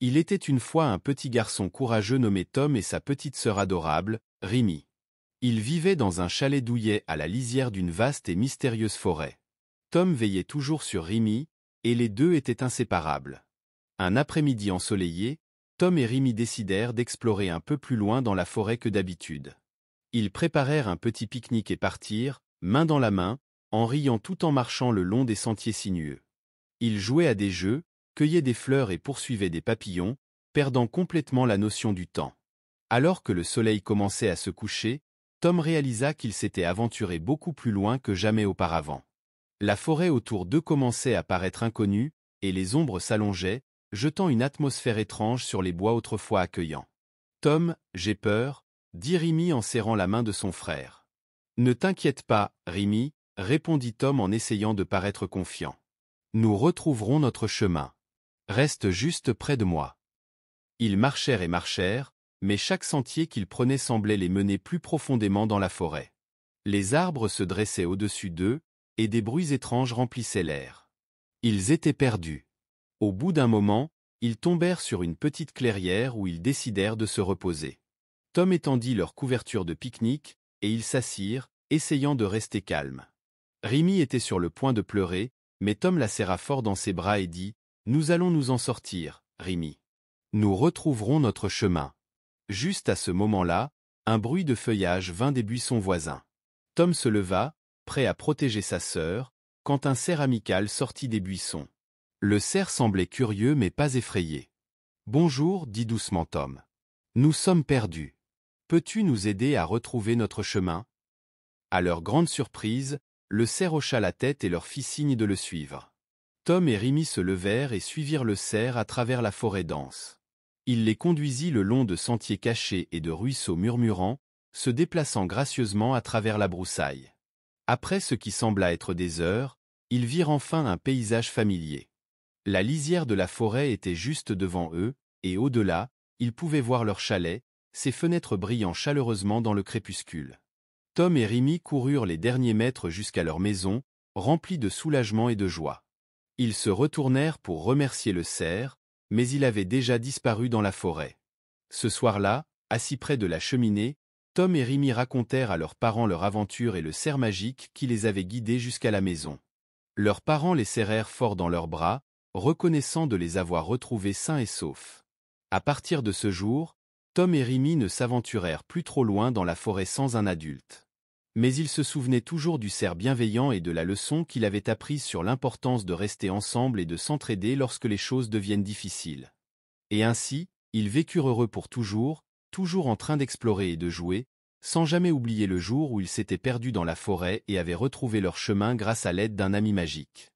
Il était une fois un petit garçon courageux nommé Tom et sa petite sœur adorable, Rimi. Ils vivaient dans un chalet douillet à la lisière d'une vaste et mystérieuse forêt. Tom veillait toujours sur Rimi, et les deux étaient inséparables. Un après-midi ensoleillé, Tom et Rimi décidèrent d'explorer un peu plus loin dans la forêt que d'habitude. Ils préparèrent un petit pique-nique et partirent, main dans la main, en riant tout en marchant le long des sentiers sinueux. Ils jouaient à des jeux, cueillait des fleurs et poursuivait des papillons, perdant complètement la notion du temps. Alors que le soleil commençait à se coucher, Tom réalisa qu'il s'était aventuré beaucoup plus loin que jamais auparavant. La forêt autour d'eux commençait à paraître inconnue, et les ombres s'allongeaient, jetant une atmosphère étrange sur les bois autrefois accueillants. Tom, j'ai peur, dit Rimi en serrant la main de son frère. Ne t'inquiète pas, Rimi, répondit Tom en essayant de paraître confiant. Nous retrouverons notre chemin. Reste juste près de moi. Ils marchèrent et marchèrent, mais chaque sentier qu'ils prenaient semblait les mener plus profondément dans la forêt. Les arbres se dressaient au-dessus d'eux, et des bruits étranges remplissaient l'air. Ils étaient perdus. Au bout d'un moment, ils tombèrent sur une petite clairière où ils décidèrent de se reposer. Tom étendit leur couverture de pique-nique, et ils s'assirent, essayant de rester calmes. Remy était sur le point de pleurer, mais Tom la serra fort dans ses bras et dit nous allons nous en sortir, Rémi. Nous retrouverons notre chemin. Juste à ce moment-là, un bruit de feuillage vint des buissons voisins. Tom se leva, prêt à protéger sa sœur, quand un cerf amical sortit des buissons. Le cerf semblait curieux mais pas effrayé. « Bonjour » dit doucement Tom. « Nous sommes perdus. Peux-tu nous aider à retrouver notre chemin ?» À leur grande surprise, le cerf hocha la tête et leur fit signe de le suivre. Tom et Remy se levèrent et suivirent le cerf à travers la forêt dense. Il les conduisit le long de sentiers cachés et de ruisseaux murmurants, se déplaçant gracieusement à travers la broussaille. Après ce qui sembla être des heures, ils virent enfin un paysage familier. La lisière de la forêt était juste devant eux, et au-delà, ils pouvaient voir leur chalet, ses fenêtres brillant chaleureusement dans le crépuscule. Tom et Remy coururent les derniers mètres jusqu'à leur maison, remplis de soulagement et de joie. Ils se retournèrent pour remercier le cerf, mais il avait déjà disparu dans la forêt. Ce soir-là, assis près de la cheminée, Tom et Rémi racontèrent à leurs parents leur aventure et le cerf magique qui les avait guidés jusqu'à la maison. Leurs parents les serrèrent fort dans leurs bras, reconnaissant de les avoir retrouvés sains et saufs. À partir de ce jour, Tom et Rémi ne s'aventurèrent plus trop loin dans la forêt sans un adulte mais il se souvenait toujours du cerf bienveillant et de la leçon qu'il avait apprise sur l'importance de rester ensemble et de s'entraider lorsque les choses deviennent difficiles. Et ainsi, ils vécurent heureux pour toujours, toujours en train d'explorer et de jouer, sans jamais oublier le jour où ils s'étaient perdus dans la forêt et avaient retrouvé leur chemin grâce à l'aide d'un ami magique.